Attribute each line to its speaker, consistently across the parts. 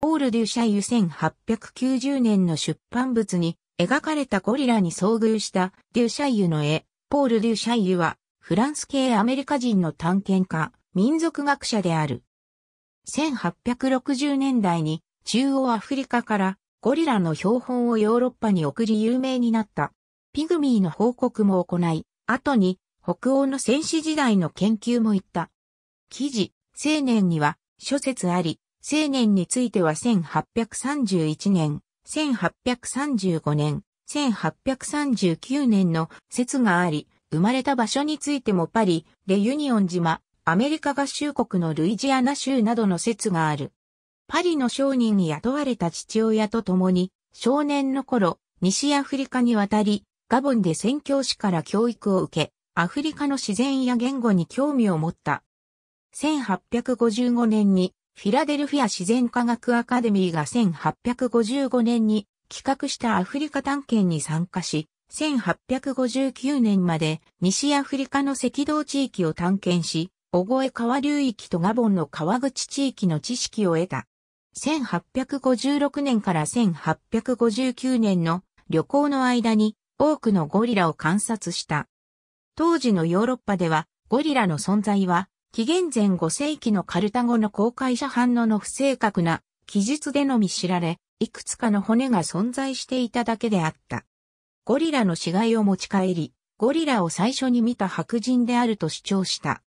Speaker 1: オール・デュ・シャイユ1890年の出版物に描かれたゴリラに遭遇したデュ・シャイユの絵、ポール・デュ・シャイユはフランス系アメリカ人の探検家、民族学者である。1860年代に中央アフリカからゴリラの標本をヨーロッパに送り有名になった。ピグミーの報告も行い、後に北欧の戦士時代の研究も行った。記事、青年には諸説あり、青年については1831年、1835年、1839年の説があり、生まれた場所についてもパリ、レユニオン島、アメリカ合衆国のルイジアナ州などの説がある。パリの商人に雇われた父親と共に、少年の頃、西アフリカに渡り、ガボンで宣教師から教育を受け、アフリカの自然や言語に興味を持った。1855年にフィラデルフィア自然科学アカデミーが1855年に企画したアフリカ探検に参加し、1859年まで西アフリカの赤道地域を探検し、小越川流域とガボンの川口地域の知識を得た。1856年から1859年の旅行の間に多くのゴリラを観察した。当時のヨーロッパではゴリラの存在は紀元前5世紀のカルタゴの公開者反応の不正確な記述でのみ知られ、いくつかの骨が存在していただけであった。ゴリラの死骸を持ち帰り、ゴリラを最初に見た白人であると主張した。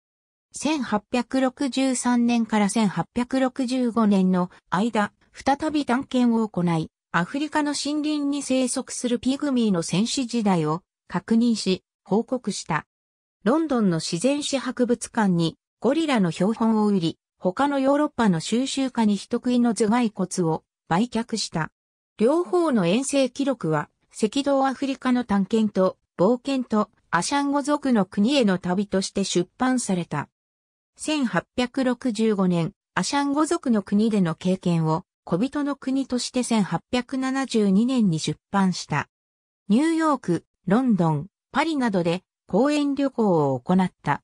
Speaker 1: 1863年から1865年の間、再び探検を行い、アフリカの森林に生息するピグミーの戦士時代を確認し、報告した。ロンドンの自然史博物館にゴリラの標本を売り、他のヨーロッパの収集家に人食いの頭蓋骨を売却した。両方の遠征記録は、赤道アフリカの探検と冒険とアシャンゴ族の国への旅として出版された。1865年、アシャンゴ族の国での経験を小人の国として1872年に出版した。ニューヨーク、ロンドン、パリなどで公園旅行を行った。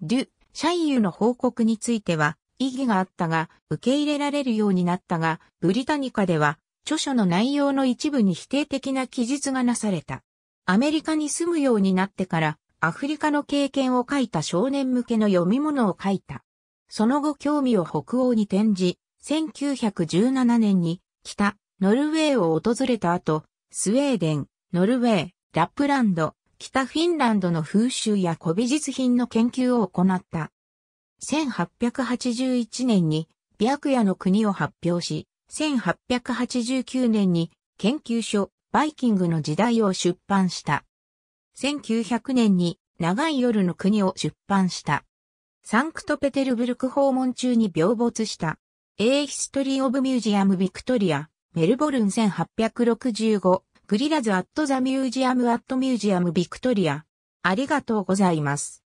Speaker 1: デュ社員優の報告については、意義があったが、受け入れられるようになったが、ブリタニカでは、著書の内容の一部に否定的な記述がなされた。アメリカに住むようになってから、アフリカの経験を書いた少年向けの読み物を書いた。その後興味を北欧に転じ、1917年に北、ノルウェーを訪れた後、スウェーデン、ノルウェー、ラップランド、北フィンランドの風習や古美術品の研究を行った。1881年に、白夜の国を発表し、1889年に研究所、バイキングの時代を出版した。1900年に長い夜の国を出版した。サンクトペテルブルク訪問中に病没した。A History of Museum Victoria, メルボルン1865グリラズ・アット・ザ・ミュージアム・アット・ミュージアム・ビクトリア。ありがとうございます。